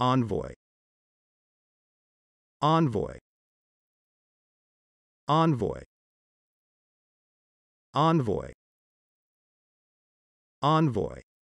Envoy. Envoy. Envoy. Envoy. Envoy.